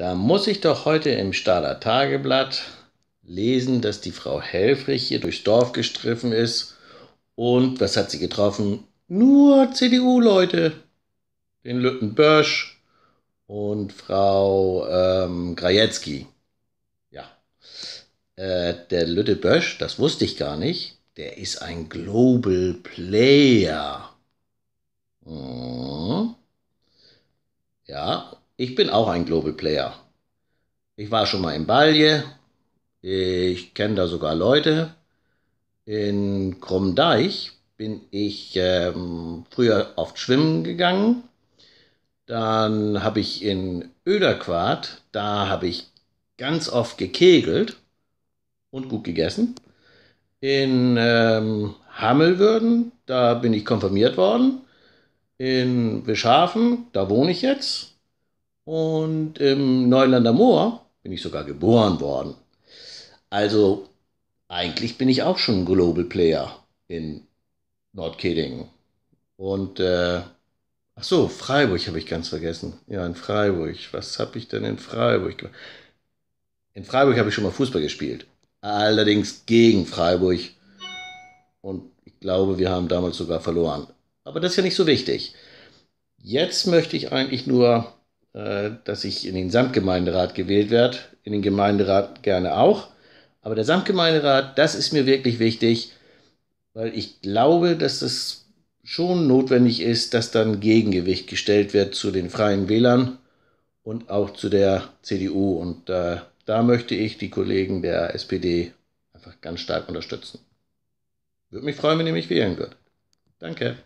Da muss ich doch heute im Stahler Tageblatt lesen, dass die Frau Helfrich hier durchs Dorf gestriffen ist. Und was hat sie getroffen? Nur CDU-Leute. Den Lütten Börsch und Frau ähm, Grajetzky. Ja. Äh, der Lütte Börsch, das wusste ich gar nicht, der ist ein Global Player. Hm. Ja, ich bin auch ein Global Player. Ich war schon mal in Balje. Ich kenne da sogar Leute. In Krummdeich bin ich ähm, früher oft schwimmen gegangen. Dann habe ich in Öderquart, da habe ich ganz oft gekegelt und gut gegessen. In ähm, Hammelwürden, da bin ich konfirmiert worden. In Wischhafen, da wohne ich jetzt. Und im Neulander Moor bin ich sogar geboren worden. Also eigentlich bin ich auch schon ein Global Player in Nordkedingen. Und äh, ach so, Freiburg habe ich ganz vergessen. Ja, in Freiburg. Was habe ich denn in Freiburg gemacht? In Freiburg habe ich schon mal Fußball gespielt. Allerdings gegen Freiburg. Und ich glaube, wir haben damals sogar verloren. Aber das ist ja nicht so wichtig. Jetzt möchte ich eigentlich nur äh, dass ich in den Samtgemeinderat gewählt werde, in den Gemeinderat gerne auch. Aber der Samtgemeinderat, das ist mir wirklich wichtig, weil ich glaube, dass es schon notwendig ist, dass dann Gegengewicht gestellt wird zu den freien Wählern und auch zu der CDU. Und äh, da möchte ich die Kollegen der SPD einfach ganz stark unterstützen. Würde mich freuen, wenn ihr mich wählen würdet. Danke.